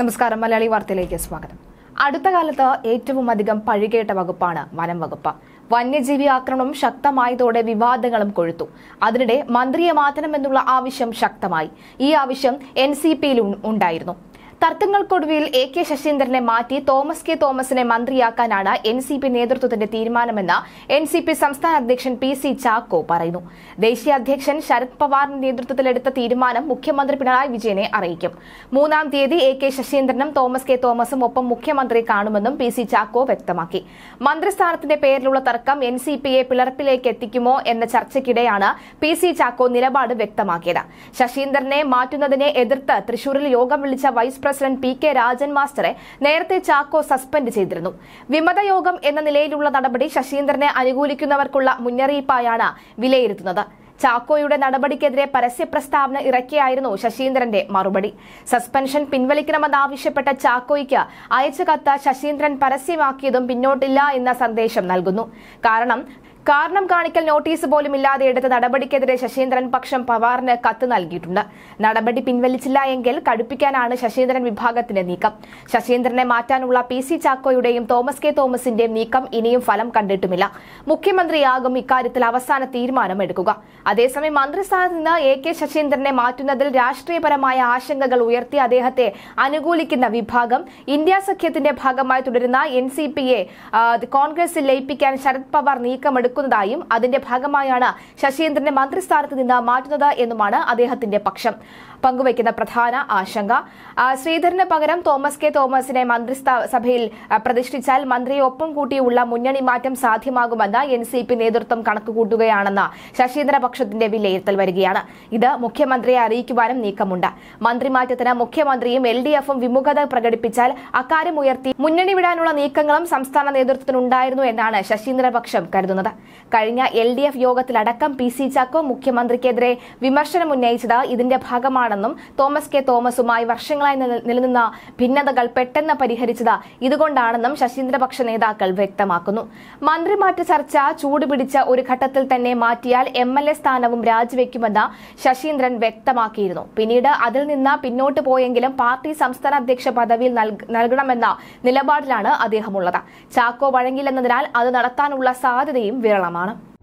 നമസ്കാരം മലയാളി വാർത്തയിലേക്ക് സ്വാഗതം അടുത്ത കാലത്ത് ഏറ്റവും അധികം പഴികേട്ട വകുപ്പാണ് വനം വകുപ്പ് വന്യജീവി ആക്രമണം ശക്തമായതോടെ വിവാദങ്ങളും കൊഴുത്തു അതിനിടെ മന്ത്രിയെ മാറ്റണമെന്നുള്ള ആവശ്യം ശക്തമായി ഈ ആവശ്യം എൻ സി പിയിൽ ഉണ്ടായിരുന്നു തർക്കങ്ങൾക്കൊടുവിൽ എ കെ ശശീന്ദ്രനെ മാറ്റി തോമസ് കെ തോമസിനെ മന്ത്രിയാക്കാനാണ് എൻ സി പി നേതൃത്വത്തിന്റെ തീരുമാനമെന്ന് എൻ സി പി സംസ്ഥാന അധ്യക്ഷൻ പി സി ചാക്കോ പറയുന്നു ദേശീയ അധ്യക്ഷൻ ശരത് പവാറിന്റെ നേതൃത്വത്തിലെടുത്ത തീരുമാനം മുഖ്യമന്ത്രി പിണറായി വിജയനെ അറിയിക്കും മൂന്നാം തീയതി എ കെ ശശീന്ദ്രനും തോമസ് കെ തോമസും ഒപ്പം മുഖ്യമന്ത്രി കാണുമെന്നും പി സി ചാക്കോ വ്യക്തമാക്കി മന്ത്രിസ്ഥാനത്തിന്റെ പേരിലുള്ള തർക്കം എൻ സി പിയെ പിളർപ്പിലേക്ക് എത്തിക്കുമോ എന്ന ചർച്ചയ്ക്കിടെയാണ് പി സി ചാക്കോ നിലപാട് വ്യക്തമാക്കിയത് ശശീന്ദ്രനെ മാറ്റുന്നതിനെ എതിർത്ത് തൃശൂരിൽ യോഗം വിളിച്ച vice president P K Rajan മാസ്റ്ററെ നേരത്തെ ചാക്കോ സസ്പെൻഡ് ചെയ്തിരുന്നു വിമതയോഗം എന്ന നിലയിലുള്ള നടപടി ശശീന്ദ്രനെ അനുകൂലിക്കുന്നവർക്കുള്ള മുന്നറിയിപ്പായാണ് വിലയിരുത്തുന്നത് ചാക്കോയുടെ നടപടിക്കെതിരെ പരസ്യ പ്രസ്താവന ഇറക്കിയായിരുന്നു ശശീന്ദ്രന്റെ മറുപടി സസ്പെൻഷൻ പിൻവലിക്കണമെന്നാവശ്യപ്പെട്ട ചാക്കോയ്ക്ക് അയച്ച കത്ത് ശശീന്ദ്രൻ പരസ്യമാക്കിയതും പിന്നോട്ടില്ല എന്ന സന്ദേശം നൽകുന്നു കാരണം കാരണം കാണിക്കൽ നോട്ടീസ് പോലും ഇല്ലാതെ എടുത്ത നടപടിക്കെതിരെ ശശീന്ദ്രൻ പക്ഷം പവാറിന് കത്ത് നൽകിയിട്ടുണ്ട് നടപടി പിൻവലിച്ചില്ല എങ്കിൽ കടുപ്പിക്കാനാണ് ശശീന്ദ്രൻ വിഭാഗത്തിന്റെ നീക്കം ശശീന്ദ്രനെ മാറ്റാനുള്ള പി സി ചാക്കോയുടെയും തോമസ് കെ തോമസിന്റെയും നീക്കം ഇനിയും ഫലം കണ്ടിട്ടുമില്ല മുഖ്യമന്ത്രിയാകും ഇക്കാര്യത്തിൽ അവസാന തീരുമാനം എടുക്കുക അതേസമയം മന്ത്രിസ്ഥാനത്ത് നിന്ന് എ കെ ശശീന്ദ്രനെ മാറ്റുന്നതിൽ രാഷ്ട്രീയപരമായ ആശങ്കകൾ ഉയർത്തി അദ്ദേഹത്തെ അനുകൂലിക്കുന്ന വിഭാഗം ഇന്ത്യ സഖ്യത്തിന്റെ ഭാഗമായി തുടരുന്ന എൻ സി പിയെ കോൺഗ്രസിൽ ലയിപ്പിക്കാൻ ശരത് പവാർ നീക്കമെടുക്കും എതിർക്കുന്നതായും അതിന്റെ ഭാഗമായാണ് ശശീന്ദ്രനെ മന്ത്രിസ്ഥാനത്ത് നിന്ന് മാറ്റുന്നത് എന്നുമാണ് അദ്ദേഹത്തിന്റെ പക്ഷം പങ്കുവയ്ക്കുന്ന പ്രധാന ആശങ്ക ശ്രീധരന് പകരം തോമസ് കെ തോമസിനെ മന്ത്രിസഭയിൽ പ്രതിഷ്ഠിച്ചാൽ മന്ത്രിയെ ഒപ്പം കൂട്ടിയുള്ള മുന്നണി മാറ്റം സാധ്യമാകുമെന്ന് എൻ സി പി നേതൃത്വം കണക്കുകൂട്ടുകയാണെന്ന ശശീന്ദ്ര പക്ഷത്തിന്റെ വിലയിരുത്തൽ വരികയാണ് ഇത് മുഖ്യമന്ത്രിയെ അറിയിക്കുവാനും നീക്കമുണ്ട് മന്ത്രിമാറ്റത്തിന് മുഖ്യമന്ത്രിയും എൽ ഡി എഫും വിമുഖത പ്രകടിപ്പിച്ചാൽ അക്കാര്യം ഉയർത്തി മുന്നണി വിടാനുള്ള നീക്കങ്ങളും സംസ്ഥാന നേതൃത്വത്തിനുണ്ടായിരുന്നു എന്നാണ് ശശീന്ദ്രപക്ഷം കരുതുന്നത് കഴിഞ്ഞ എൽ ഡി എഫ് യോഗത്തിലടക്കം പി സി ചാക്കോ മുഖ്യമന്ത്രിക്കെതിരെ വിമർശനം ഉന്നയിച്ചത് ഇതിന്റെ ഭാഗമാണെന്നും തോമസ് കെ തോമസുമായി വർഷങ്ങളായി നിലനിന്ന ഭിന്നതകൾ പെട്ടെന്ന് പരിഹരിച്ചത് ഇതുകൊണ്ടാണെന്നും ശശീന്ദ്രപക്ഷ നേതാക്കൾ വ്യക്തമാക്കുന്നു മന്ത്രിമാറ്റ ചർച്ച ചൂടുപിടിച്ച ഒരു ഘട്ടത്തിൽ തന്നെ മാറ്റിയാൽ എം എൽ എ സ്ഥാനവും രാജിവെക്കുമെന്ന് ശശീന്ദ്രൻ വ്യക്തമാക്കിയിരുന്നു പിന്നീട് അതിൽ നിന്ന് പിന്നോട്ട് പോയെങ്കിലും പാർട്ടി സംസ്ഥാന അധ്യക്ഷ പദവിയിൽ നൽകണമെന്ന നിലപാടിലാണ് അദ്ദേഹമുള്ളത് ചാക്കോ വഴങ്ങില്ലെന്നതിനാൽ അത് നടത്താനുള്ള സാധ്യതയും വിറ കേരളമാണ്